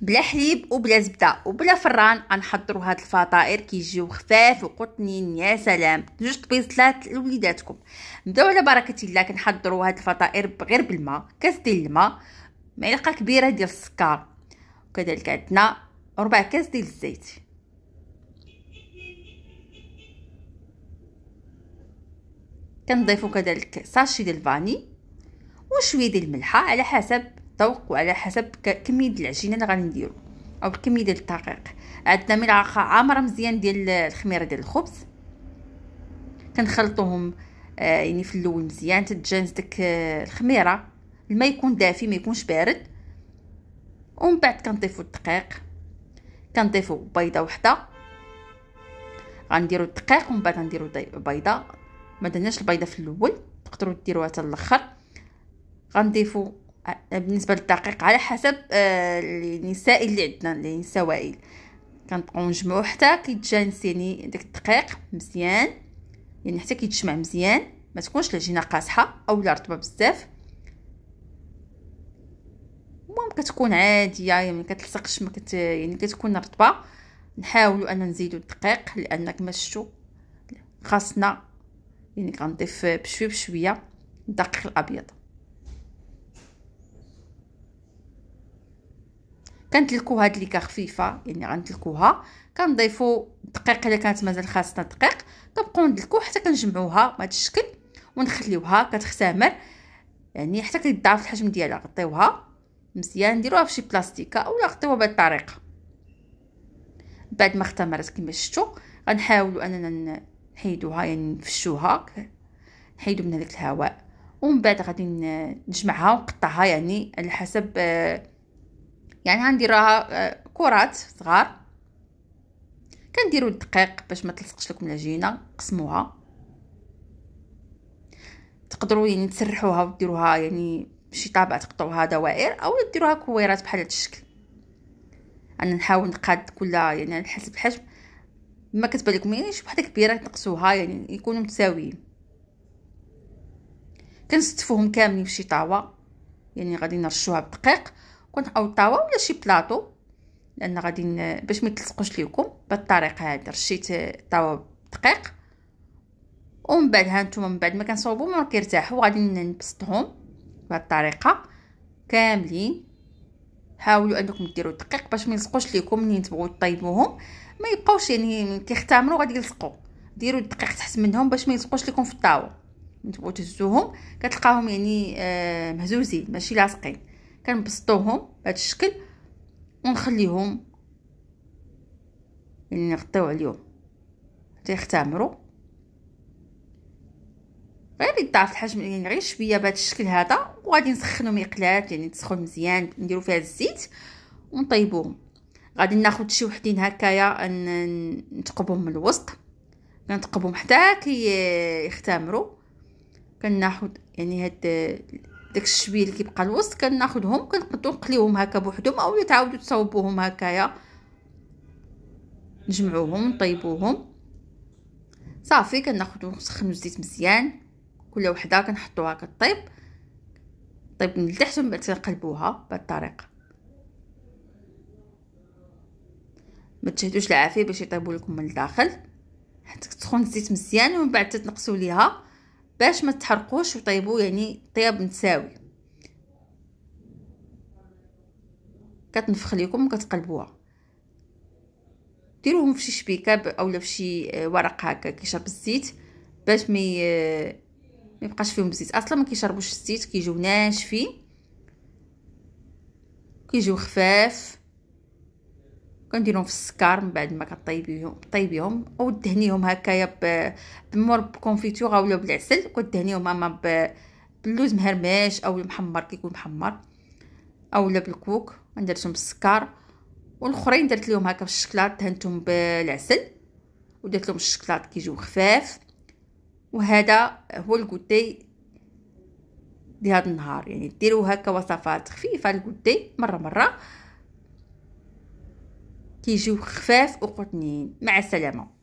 بلا حليب وبلا زبده وبلا فران غنحضروا هاد الفطائر كيجيو خفاف وقطنين يا سلام جوج طبيصلات لوليداتكم نبداو على بركه الله كنحضروا هاد الفطائر غير بالماء كاس ديال الماء معلقه كبيره ديال السكر وكذلك عندنا ربع كاس ديال الزيت كنضيفوا كذلك ساشي ديال الفاني وشويه ديال الملحه على حسب الذوق وعلى حسب كميه العجينه اللي غنديرو او الكميه ديال الدقيق عندنا ملعقه عامره مزيان ديال الخميره ديال الخبز كنخلطوهم آه يعني في الاول مزيان تتجانس ديك آه الخميره الماء يكون دافي ما يكونش بارد ومن بعد كنضيفو الدقيق كنضيفو بيضه وحده غنديرو الدقيق ومن بعد غنديرو بيضه ما درناش البيضه في الاول تقدروا ديروها حتى الاخر غنضيفو بالنسبه للدقيق على حسب النساء آه، اللي عندنا السوائل كنبقاو نجمعو حتى كيتجانس يعني داك الدقيق مزيان يعني حتى كيتجمع مزيان ما تكونش العجينه قاصحه اولا رطبه بزاف المهم كتكون عاديه يعني كتلصقش ما كت يعني كتكون رطبه نحاولوا ان نزيدوا الدقيق لان كما شفتوا خاصنا يعني كنضيف بشوي بشويه الدقيق الابيض كنتلكو هاد ليكا خفيفه يعني غنتلكوها كنضيفو الدقيق الا كانت مازال خاصنا الدقيق كنبقاو ندلكو حتى كنجمعوها بهذا الشكل ونخليوها كتختمر يعني حتى كيضاعف الحجم ديالها غطيوها مزيان نديروها فشي بلاستيكه اولا غطيوها بهذه الطريقه بعد ما اختمرت كما شفتوا غنحاولوا اننا نحيدوها يعني نفشوها نحيدو من هذاك الهواء ومن بعد غادي نجمعها ونقطعها يعني على حسب آه يعني غنديروها آه، كرات صغار كنديروا الدقيق باش ما تلصقش لكم العجينه قسموها تقدروا يعني تسرحوها وديروها يعني بشي طابع تقطعوها دوائر او ديروها كويرات بحال هذا الشكل انا نحاول نقاد كل يعني على حسب الحجم ما كتبان لكم يعني شي وحده كبيره تنقصوها يعني يكونوا متساويين كنستفوهم كاملين شي طاوه يعني غادي نرشوها بالدقيق كنعوض طاوه ولا شي بلاطو لان غادي باش ما تلصقوش ليكم الطريقه هذه رشيت آه، طاوه دقيق ومن بعد ها نتوما من بعد ما كنصوبو ما كيرتاحوا غادي نبسطهم بهذه الطريقه كاملين حاولوا انكم ديروا دقيق باش ما يلصقوش ليكم منين تبغوا طيبوهم ما يبقاوش يعني كيختامروا غادي يلصقوا ديروا الدقيق تحت منهم باش ما يلصقوش ليكم في الطاوه تبغوا تهزوهم كتلقاهم يعني آه، مهزوزين ماشي لاصقين كنبسطوهم بهذا الشكل ونخليهم يعني نغطيو عليهم حتى يختمروا غير يضاعف الحجم يعني غير شويه بهذا الشكل هذا وغادي نسخنو مقلات يعني تسخن مزيان نديرو فيها الزيت ونطيبوهم غادي ناخذ شي وحدين هكايا نتقبهم من الوسط كنتقبهم حتى كي يختمروا كناخذ يعني هاد داك الشبيه اللي كيبقى الوسط كناخذهم كنقدو نقليوهم هكا بوحدهم او تعاودو تصاوبوهم هكايا نجمعوهم نطيبوهم صافي كناخذو نسخنو الزيت مزيان كل وحده كنحطوها كطيب طيب من التحت ومن بعد كنقلبوها بهاد الطريقه ما تجهدوش العافيه باش يطيبوا لكم من الداخل حتى تسخن الزيت مزيان ومن بعد تنقصوا ليها باش ما تحرقوش وطيبوه يعني طياب متساوي كتنفخ ليكم وكتقلبوها ديروهم فشي شبيكه اولا فشي آه، ورق هكا كيشرب الزيت باش ما ما يبقاش فيهم الزيت اصلا ما كيشربوش الزيت كيجيو ناشفين كيجيو خفاف كنديرهم في السكر من بعد ما كطيبيهم طيبيهم او دهنيهم هكايا بمر بكونفيتوغ اولا بالعسل كدهنيهم اما باللوز مهرمش او محمر كيكون محمر اولا بالكوك درتهم بالسكر والاخرين درت لهم هكا في الشكلاط دهنتهم بالعسل ودرت لهم الشكلاط كيجيو خفاف وهذا هو الكوتي ديال هاد النهار يعني ديروا هكا وصفات خفيفه الكوتي مره مره كيجيو خفاف وقطنين مع السلامه